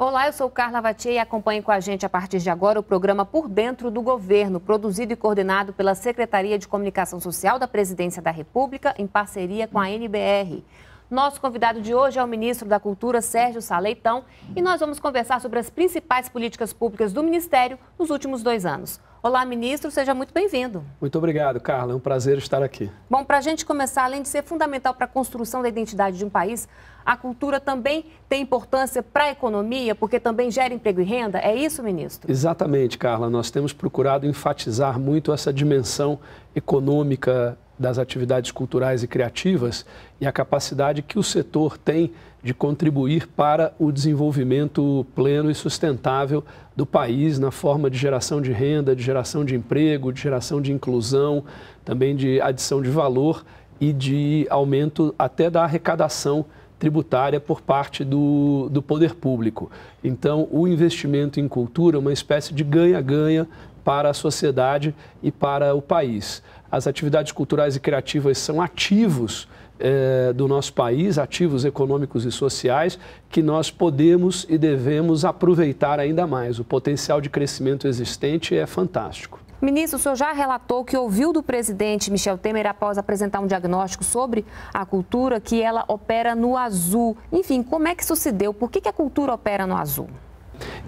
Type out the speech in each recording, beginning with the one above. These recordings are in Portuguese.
Olá, eu sou Carla Vatier e acompanhe com a gente a partir de agora o programa Por Dentro do Governo, produzido e coordenado pela Secretaria de Comunicação Social da Presidência da República, em parceria com a NBR. Nosso convidado de hoje é o ministro da Cultura, Sérgio Saleitão, e nós vamos conversar sobre as principais políticas públicas do Ministério nos últimos dois anos. Olá, ministro, seja muito bem-vindo. Muito obrigado, Carla. É um prazer estar aqui. Bom, para a gente começar, além de ser fundamental para a construção da identidade de um país, a cultura também tem importância para a economia, porque também gera emprego e renda? É isso, ministro? Exatamente, Carla. Nós temos procurado enfatizar muito essa dimensão econômica das atividades culturais e criativas e a capacidade que o setor tem de contribuir para o desenvolvimento pleno e sustentável do país na forma de geração de renda, de geração de emprego, de geração de inclusão, também de adição de valor e de aumento até da arrecadação tributária por parte do, do poder público. Então, o investimento em cultura é uma espécie de ganha-ganha para a sociedade e para o país. As atividades culturais e criativas são ativos eh, do nosso país, ativos econômicos e sociais, que nós podemos e devemos aproveitar ainda mais. O potencial de crescimento existente é fantástico. Ministro, o senhor já relatou que ouviu do presidente Michel Temer após apresentar um diagnóstico sobre a cultura que ela opera no azul. Enfim, como é que isso se deu? Por que, que a cultura opera no azul?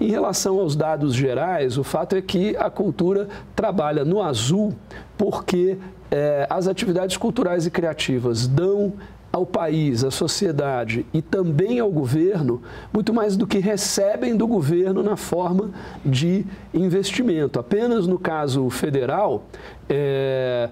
Em relação aos dados gerais, o fato é que a cultura trabalha no azul porque é, as atividades culturais e criativas dão ao país, à sociedade e também ao governo, muito mais do que recebem do governo na forma de investimento. Apenas no caso federal, é,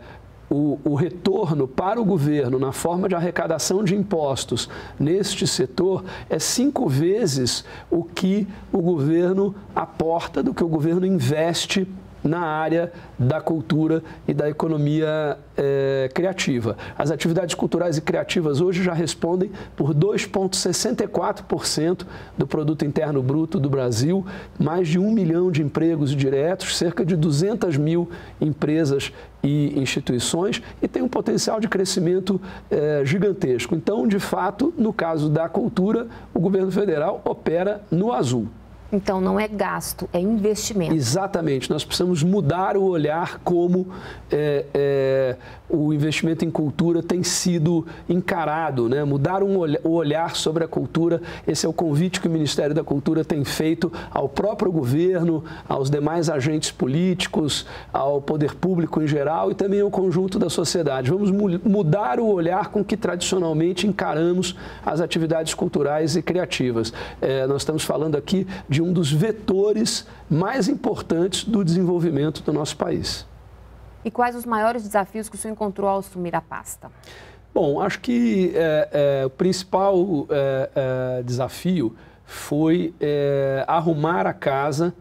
o, o, retorno para o governo na forma de arrecadação de impostos neste setor é cinco vezes o que o governo aporta, do que o governo investe na área da cultura e da economia eh, criativa. As atividades culturais e criativas hoje já respondem por 2,64% do produto interno bruto do Brasil, mais de um milhão de empregos diretos, cerca de 200 mil empresas e instituições e tem um potencial de crescimento eh, gigantesco. Então, de fato, no caso da cultura, o governo federal opera no azul. Então não é gasto, é investimento. Exatamente. Nós precisamos mudar o olhar como é, é, o investimento em cultura tem sido encarado, né? mudar um olh o olhar sobre a cultura. Esse é o convite que o Ministério da Cultura tem feito ao próprio governo, aos demais agentes políticos, ao poder público em geral e também ao conjunto da sociedade. Vamos mu mudar o olhar com que tradicionalmente encaramos as atividades culturais e criativas. É, nós estamos falando aqui de de um dos vetores mais importantes do desenvolvimento do nosso país. E quais os maiores desafios que o senhor encontrou ao assumir a pasta? Bom, acho que é, é, o principal é, é desafio foi é, arrumar a casa,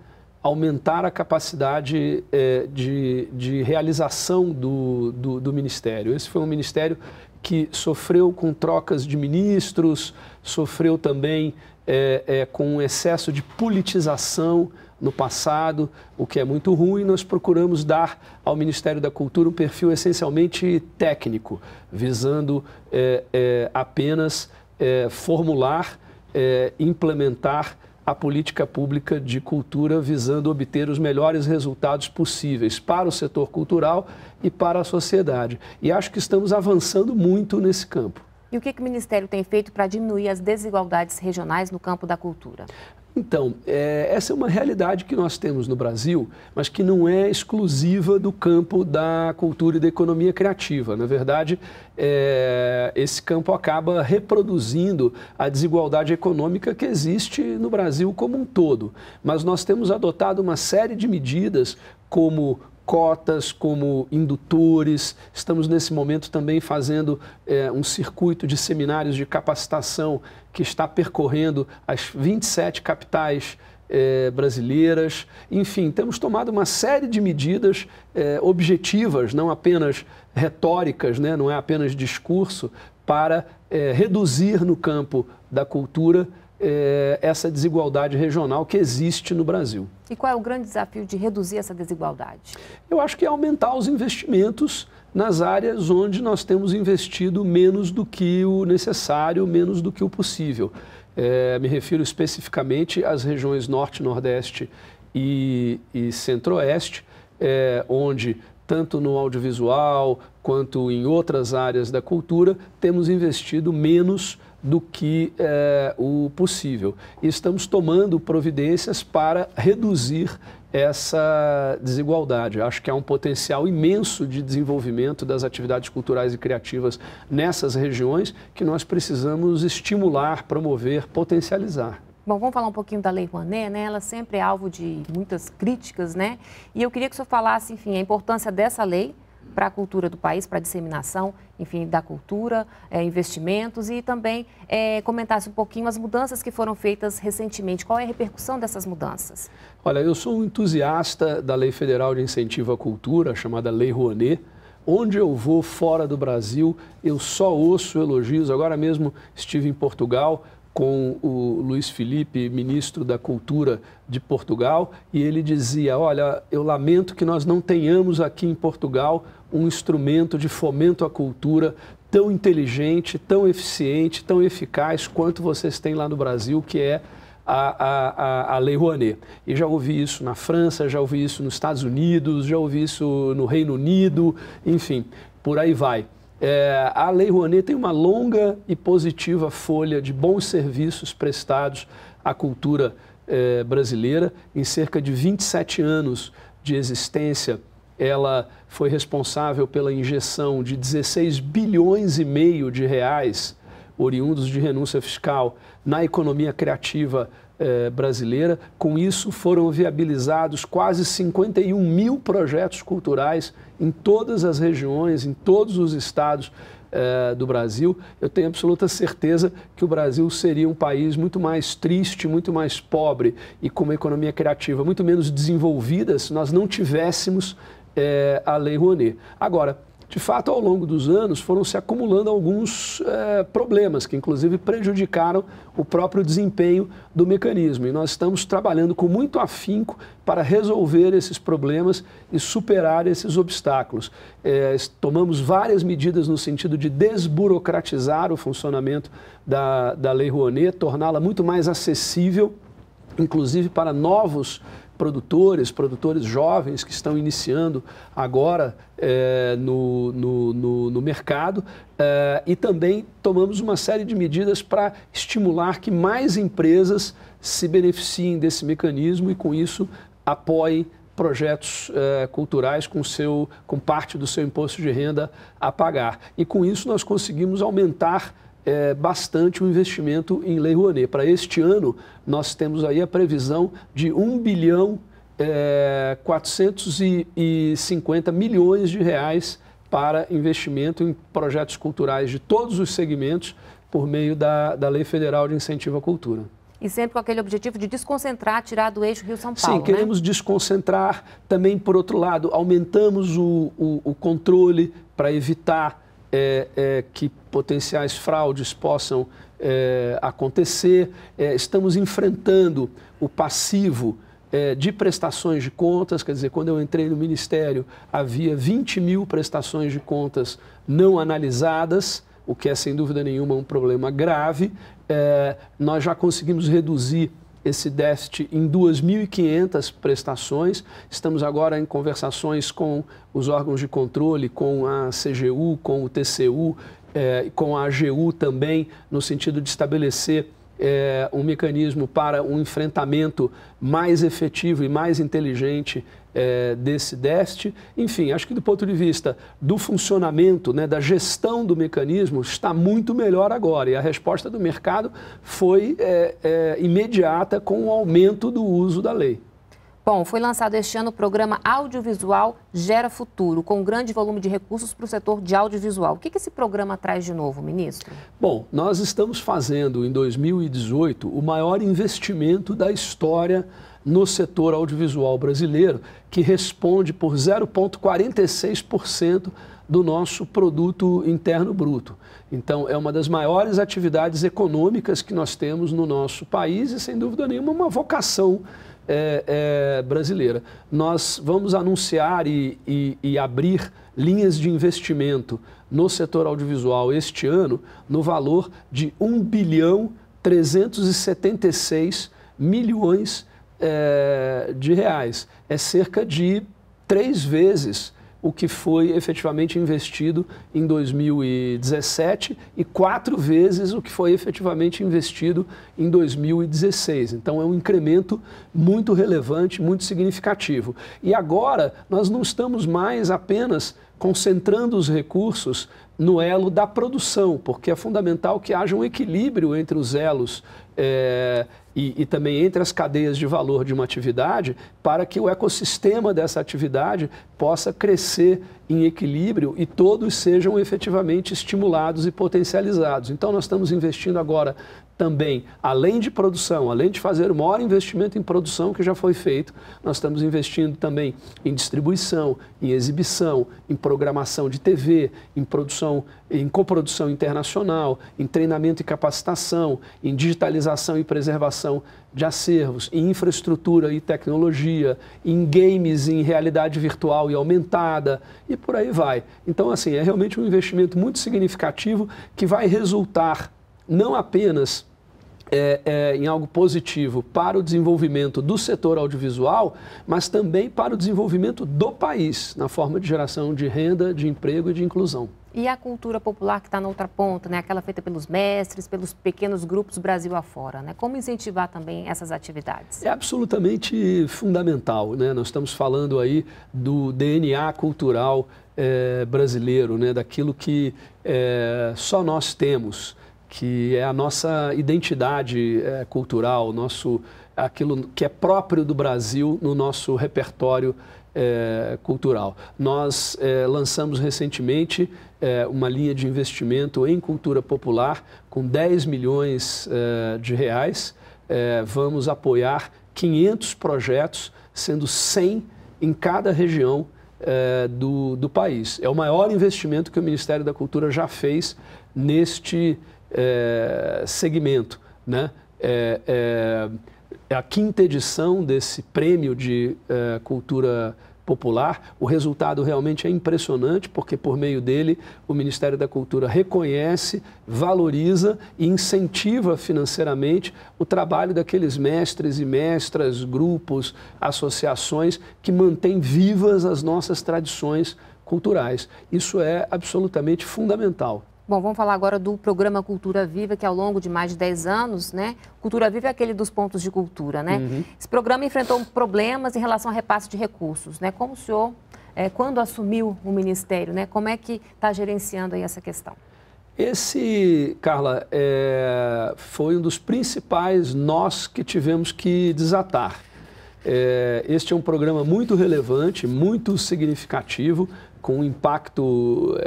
aumentar a capacidade é, de, de, realização do, do, do Ministério. Esse foi um Ministério que sofreu com trocas de ministros, sofreu também é, é, com um excesso de politização no passado, o que é muito ruim, nós procuramos dar ao Ministério da Cultura um perfil essencialmente técnico, visando é, é, apenas é, formular, é, implementar a política pública de cultura visando obter os melhores resultados possíveis para o setor cultural e para a sociedade. E acho que estamos avançando muito nesse campo. E o que, que o Ministério tem feito para diminuir as desigualdades regionais no campo da cultura? Então, é, essa é uma realidade que nós temos no Brasil, mas que não é exclusiva do campo da cultura e da economia criativa. Na verdade, é, esse campo acaba reproduzindo a desigualdade econômica que existe no Brasil como um todo. Mas nós temos adotado uma série de medidas como cotas, como indutores. Estamos nesse momento também fazendo é, um circuito de seminários de capacitação que está percorrendo as 27 capitais é, brasileiras. Enfim, temos tomado uma série de medidas é, objetivas, não apenas retóricas, né? não é apenas discurso, para reduzir no campo da cultura é, essa desigualdade regional que existe no Brasil. E qual é o grande desafio de reduzir essa desigualdade? Eu acho que é aumentar os investimentos nas áreas onde nós temos investido menos do que o necessário, menos do que o possível. É, me refiro especificamente às regiões Norte, Nordeste e, e Centro-Oeste, é, onde tanto no audiovisual quanto em outras áreas da cultura, temos investido menos do que é, o possível. E estamos tomando providências para reduzir essa desigualdade. acho que há um potencial imenso de desenvolvimento das atividades culturais e criativas nessas regiões que nós precisamos estimular, promover, potencializar. Bom, vamos falar um pouquinho da Lei Rouanet, né? Ela sempre é alvo de muitas críticas, né? E eu queria que o senhor falasse, enfim, a importância dessa lei para a cultura do país, para a disseminação, enfim, da cultura, é, investimentos e também é, comentasse um pouquinho as mudanças que foram feitas recentemente. Qual é a repercussão dessas mudanças? Olha, eu sou um entusiasta da Lei Federal de Incentivo à Cultura, chamada Lei Rouanet. Onde eu vou fora do Brasil, eu só ouço elogios. Agora mesmo estive em Portugal, com o Luiz Felipe, ministro da Cultura de Portugal, e ele dizia: Olha, eu lamento que nós não tenhamos aqui em Portugal um instrumento de fomento à cultura tão inteligente, tão eficiente, tão eficaz quanto vocês têm lá no Brasil, que é a, a, a, Lei Rouanet. E já ouvi isso na França, já ouvi isso nos Estados Unidos, já ouvi isso no Reino Unido, enfim, por aí vai. É, a Lei Rouanet tem uma longa e positiva folha de bons serviços prestados à cultura é, brasileira. Em cerca de 27 anos de existência ela foi responsável pela injeção de 16 bilhões e meio de reais oriundos de renúncia fiscal na economia criativa eh, brasileira. Com isso, foram viabilizados quase 51 mil projetos culturais em todas as regiões, em todos os estados eh, do Brasil. Eu tenho absoluta certeza que o Brasil seria um país muito mais triste, muito mais pobre e com uma economia criativa muito menos desenvolvida se nós não tivéssemos é, a Lei Rouanet. Agora, de fato, ao longo dos anos, foram se acumulando alguns é, problemas que, inclusive, prejudicaram o próprio desempenho do mecanismo. E nós estamos trabalhando com muito afinco para resolver esses problemas e superar esses obstáculos. É, tomamos várias medidas no sentido de desburocratizar o funcionamento da, da Lei Rouanet, torná-la muito mais acessível, inclusive para novos produtores, produtores jovens que estão iniciando agora é, no, no, no, no, mercado é, e também tomamos uma série de medidas para estimular que mais empresas se beneficiem desse mecanismo e com isso apoiem projetos eh, culturais com, seu, com parte do seu imposto de renda a pagar. E com isso nós conseguimos aumentar é, bastante o investimento em Lei Rouanet. Para este ano, nós temos aí a previsão de 1 bilhão é, 450 milhões de reais para investimento em projetos culturais de todos os segmentos por meio da, da Lei Federal de Incentivo à Cultura. E sempre com aquele objetivo de desconcentrar, tirar do eixo Rio-São Paulo. Sim, né? queremos né? desconcentrar. Também, por outro lado, aumentamos o, o, o controle para evitar é, é, que potenciais fraudes possam é, acontecer. É, estamos enfrentando o passivo é, de prestações de contas, quer dizer, quando eu entrei no Ministério havia 20 mil prestações de contas não analisadas, o que é sem dúvida nenhuma um problema grave. nós já conseguimos reduzir esse déficit em 2.500 prestações. Estamos agora em conversações com os órgãos de controle, com a CGU, com o TCU, eh, com a AGU também, no sentido de estabelecer eh, um mecanismo para um enfrentamento mais efetivo e mais inteligente é, desse déficit. Enfim, acho que do ponto de vista do funcionamento, né, da gestão do mecanismo, está muito melhor agora. E a resposta do mercado foi é, é, imediata com o aumento do uso da lei. Bom, foi lançado este ano o programa Audiovisual Gera Futuro, com um grande volume de recursos para o setor de audiovisual. O que esse programa traz de novo, ministro? Bom, nós estamos fazendo em 2018 o maior investimento da história no setor audiovisual brasileiro, que responde por 0,46% do nosso produto interno bruto. Então, é uma das maiores atividades econômicas que nós temos no nosso país e, sem dúvida nenhuma, uma vocação é, é, brasileira. Nós vamos anunciar e, e, e abrir linhas de investimento no setor audiovisual este ano no valor de 1 bilhão 376 milhões é, de reais. É cerca de três vezes o que foi efetivamente investido em 2017 e quatro vezes o que foi efetivamente investido em 2016. Então é um incremento muito relevante, muito significativo. E agora nós não estamos mais apenas concentrando os recursos no elo da produção, porque é fundamental que haja um equilíbrio entre os elos é, e, e, também entre as cadeias de valor de uma atividade, para que o ecossistema dessa atividade possa crescer em equilíbrio e todos sejam efetivamente estimulados e potencializados. Então, nós estamos investindo agora também, além de produção, além de fazer o maior investimento em produção que já foi feito, nós estamos investindo também em distribuição, em exibição, em programação de TV, em produção, em coprodução internacional, em treinamento e capacitação, em digitalização valorização e preservação de acervos, em infraestrutura e tecnologia, em games, em realidade virtual e aumentada e por aí vai. Então, assim, é realmente um investimento muito significativo que vai resultar não apenas é, é, em algo positivo para o desenvolvimento do setor audiovisual, mas também para o desenvolvimento do país, na forma de geração de renda, de emprego e de inclusão. E a cultura popular que está na outra ponta, né? aquela feita pelos mestres, pelos pequenos grupos Brasil afora. Né? Como incentivar também essas atividades? É absolutamente fundamental. Né? Nós estamos falando aí do DNA cultural é, brasileiro, né? daquilo que é, só nós temos, que é a nossa identidade é, cultural, nosso, aquilo que é próprio do Brasil no nosso repertório é, cultural. Nós é, lançamos recentemente é, uma linha de investimento em cultura popular com 10 milhões é, de reais. É, vamos apoiar 500 projetos, sendo 100 em cada região é, do, do país. É o maior investimento que o Ministério da Cultura já fez neste segmento. Né? é a quinta edição desse prêmio de cultura popular. O resultado realmente é impressionante, porque por meio dele o Ministério da Cultura reconhece, valoriza e incentiva financeiramente o trabalho daqueles mestres e mestras, grupos, associações que mantêm vivas as nossas tradições culturais. Isso é absolutamente fundamental. Bom, vamos falar agora do programa Cultura Viva, que ao longo de mais de 10 anos, né? Cultura Viva é aquele dos pontos de cultura, né? Uhum. Esse programa enfrentou problemas em relação ao repasse de recursos, né? Como o senhor, é, quando assumiu o ministério, né? Como é que está gerenciando aí essa questão? Esse, Carla, é, foi um dos principais nós que tivemos que desatar. É, este é um programa muito relevante, muito significativo, com um impacto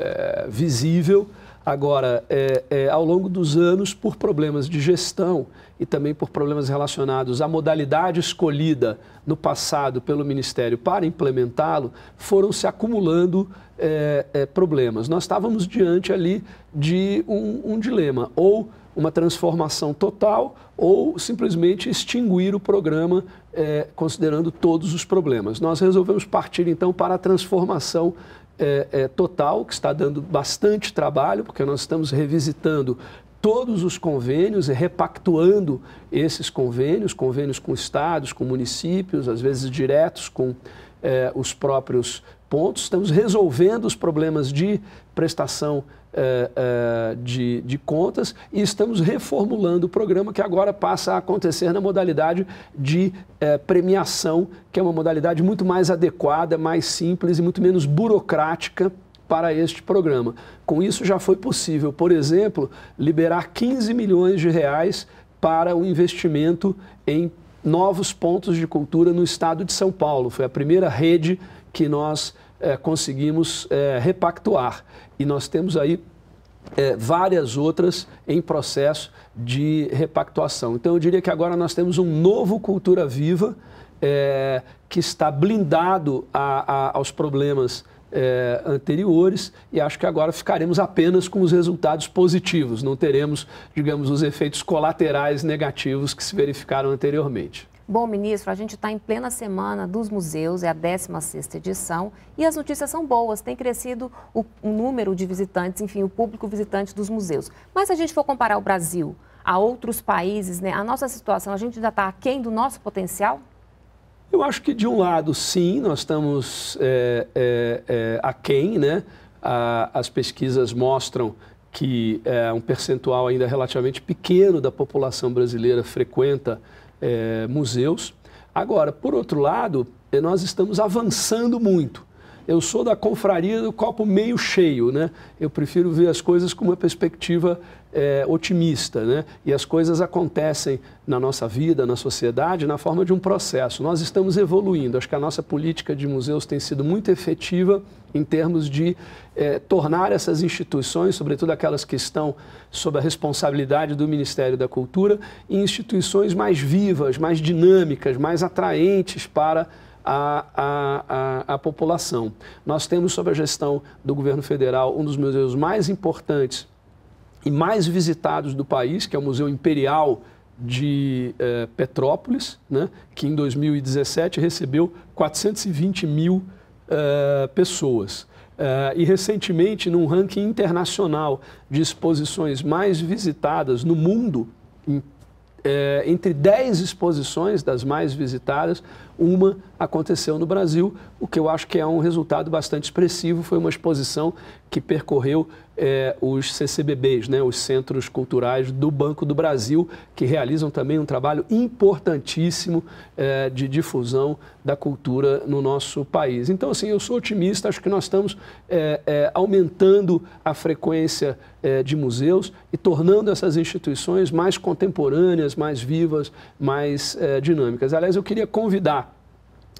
visível Agora, é, é, ao longo dos anos, por problemas de gestão e também por problemas relacionados à modalidade escolhida no passado pelo Ministério para implementá-lo, foram se acumulando é, é problemas. Nós estávamos diante ali de um, um dilema, ou uma transformação total ou simplesmente extinguir o programa, é, considerando todos os problemas. Nós resolvemos partir então para a transformação é, é, total, que está dando bastante trabalho, porque nós estamos revisitando todos os convênios e repactuando esses convênios, convênios com estados, com municípios, às vezes diretos com é, os próprios pontos. Estamos resolvendo os problemas de prestação eh, eh, de, de, contas e estamos reformulando o programa que agora passa a acontecer na modalidade de é, premiação, que é uma modalidade muito mais adequada, mais simples e muito menos burocrática para este programa. Com isso já foi possível, por exemplo, liberar 15 milhões de reais para o investimento em novos pontos de cultura no estado de São Paulo. Foi a primeira rede que nós conseguimos repactuar e nós temos aí é, várias outras em processo de repactuação. Então, eu diria que agora nós temos um novo Cultura Viva é, que está blindado a, a, aos problemas é, anteriores e acho que agora ficaremos apenas com os resultados positivos, não teremos, digamos, os efeitos colaterais negativos que se verificaram anteriormente. Bom, ministro, a gente está em plena semana dos museus, é a 16ª edição, e as notícias são boas, tem crescido o, o número de visitantes, enfim, o público visitante dos museus. Mas se a gente for comparar o Brasil a outros países, né, a nossa situação, a gente ainda está aquém do nosso potencial? Eu acho que, de um lado, sim, nós estamos é, é, é, aquém, né? A, as pesquisas mostram que é, um percentual ainda relativamente pequeno da população brasileira frequenta é, museus. Agora, por outro lado, eh, nós estamos avançando muito. Eu sou da confraria do copo meio cheio, né? Eu prefiro ver as coisas com uma perspectiva é, otimista, né? E as coisas acontecem na nossa vida, na sociedade, na forma de um processo. Nós estamos evoluindo. Acho que a nossa política de museus tem sido muito efetiva em termos de é, tornar essas instituições, sobretudo aquelas que estão sob a responsabilidade do Ministério da Cultura, em instituições mais vivas, mais dinâmicas, mais atraentes para a, a, a, a população. Nós temos, sob a gestão do governo federal, um dos museus mais importantes e mais visitados do país, que é o Museu Imperial de eh, Petrópolis, né, que em 2017 recebeu 420 mil eh, pessoas. Eh, e recentemente, num ranking internacional de exposições mais visitadas no mundo, em, eh, entre 10 exposições das mais visitadas, uma aconteceu no Brasil, o que eu acho que é um resultado bastante expressivo. Foi uma exposição que percorreu é, os CCBBs, né, os Centros Culturais do Banco do Brasil, que realizam também um trabalho importantíssimo é, de difusão da cultura no nosso país. Então, assim, eu sou otimista, acho que nós estamos é, aumentando a frequência de museus e tornando essas instituições mais contemporâneas, mais vivas, mais dinâmicas. Aliás, eu queria convidar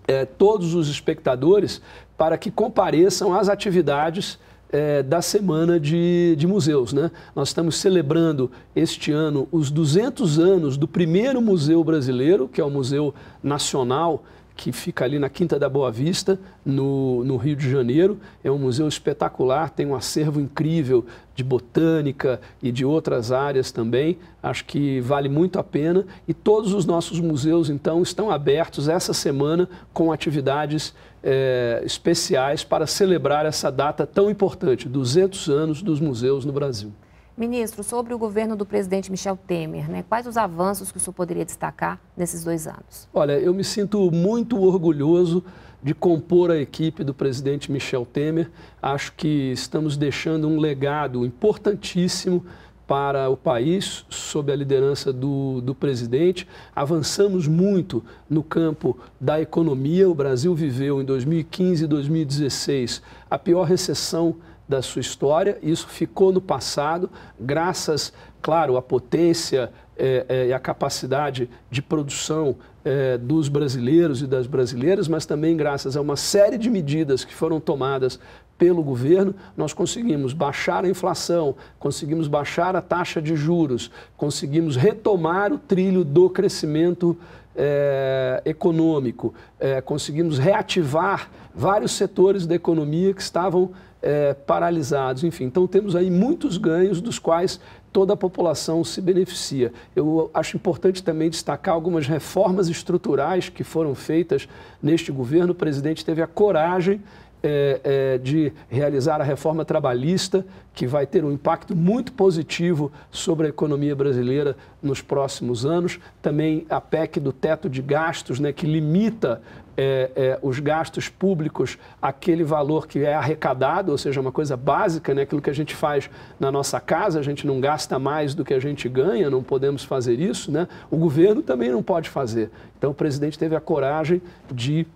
é, todos os espectadores para que compareçam às atividades é, da Semana de, de Museus. Né? Nós estamos celebrando este ano os 200 anos do primeiro museu brasileiro, que é o Museu Nacional que fica ali na Quinta da Boa Vista, no, no, Rio de Janeiro. É um museu espetacular, tem um acervo incrível de botânica e de outras áreas também. Acho que vale muito a pena. E todos os nossos museus, então, estão abertos essa semana com atividades é, especiais para celebrar essa data tão importante 200 anos dos museus no Brasil. Ministro, sobre o governo do presidente Michel Temer, né, quais os avanços que o senhor poderia destacar nesses dois anos? Olha, eu me sinto muito orgulhoso de compor a equipe do presidente Michel Temer. Acho que estamos deixando um legado importantíssimo para o país, sob a liderança do, do presidente. Avançamos muito no campo da economia. O Brasil viveu em 2015 e 2016 a pior recessão da sua história, isso ficou no passado, graças, claro, à potência é, é, e à capacidade de produção é, dos brasileiros e das brasileiras, mas também graças a uma série de medidas que foram tomadas pelo governo, nós conseguimos baixar a inflação, conseguimos baixar a taxa de juros, conseguimos retomar o trilho do crescimento é, econômico, é, conseguimos reativar vários setores da economia que estavam é, paralisados, enfim. Então temos aí muitos ganhos dos quais toda a população se beneficia. Eu acho importante também destacar algumas reformas estruturais que foram feitas neste governo. O presidente teve a coragem é, é, de realizar a reforma trabalhista, que vai ter um impacto muito positivo sobre a economia brasileira nos próximos anos. Também a PEC do teto de gastos, né, que limita é, é, os gastos públicos àquele valor que é arrecadado, ou seja, uma coisa básica, né, aquilo que a gente faz na nossa casa, a gente não gasta mais do que a gente ganha, não podemos fazer isso. Né? O governo também não pode fazer. Então, o presidente teve a coragem de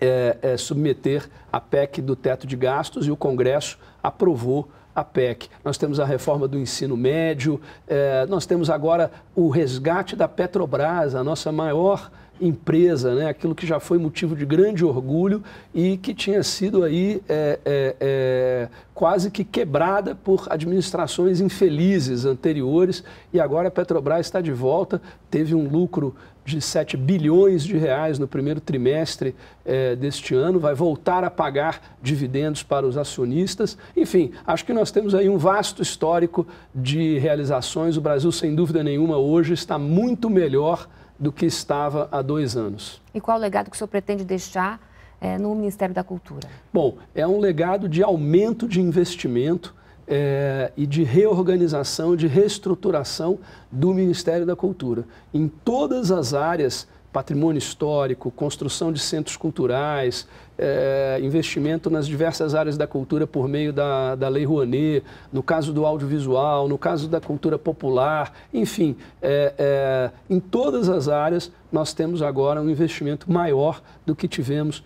é, é, submeter a PEC do teto de gastos e o Congresso aprovou a PEC. Nós temos a reforma do ensino médio, é, nós temos agora o resgate da Petrobras, a nossa maior empresa, né? aquilo que já foi motivo de grande orgulho e que tinha sido aí é, é, é, quase que quebrada por administrações infelizes anteriores e agora a Petrobras está de volta, teve um lucro de 7 bilhões de reais no primeiro trimestre é, deste ano, vai voltar a pagar dividendos para os acionistas. Enfim, acho que nós temos aí um vasto histórico de realizações. O Brasil, sem dúvida nenhuma, hoje está muito melhor do que estava há dois anos. E qual o legado que o senhor pretende deixar é, no Ministério da Cultura? Bom, é um legado de aumento de investimento é, e de reorganização, de reestruturação do Ministério da Cultura, em todas as áreas patrimônio histórico, construção de centros culturais, é, investimento nas diversas áreas da cultura por meio da, da Lei Rouanet, no caso do audiovisual, no caso da cultura popular, enfim, é, é, em todas as áreas nós temos agora um investimento maior do que tivemos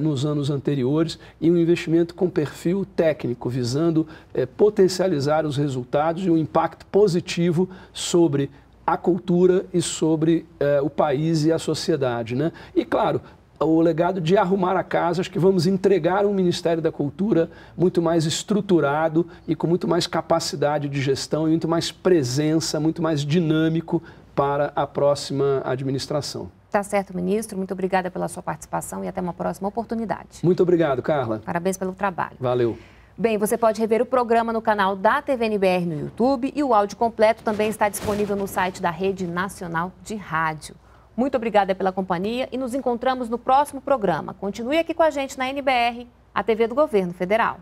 nos anos anteriores e um investimento com perfil técnico, visando potencializar os resultados e o um impacto positivo sobre a cultura e sobre eh, o país e a sociedade. Né? E, claro, o legado de arrumar a casa, acho que vamos entregar um Ministério da Cultura muito mais estruturado e com muito mais capacidade de gestão e muito mais presença, muito mais dinâmico para a próxima administração. Tá certo, ministro. Muito obrigada pela sua participação e até uma próxima oportunidade. Muito obrigado, Carla. Parabéns pelo trabalho. Valeu. Bem, você pode rever o programa no canal da TVNBR no YouTube e o áudio completo também está disponível no site da Rede Nacional de Rádio. Muito obrigada pela companhia e nos encontramos no próximo programa. Continue aqui com a gente na NBR, a TV do Governo Federal.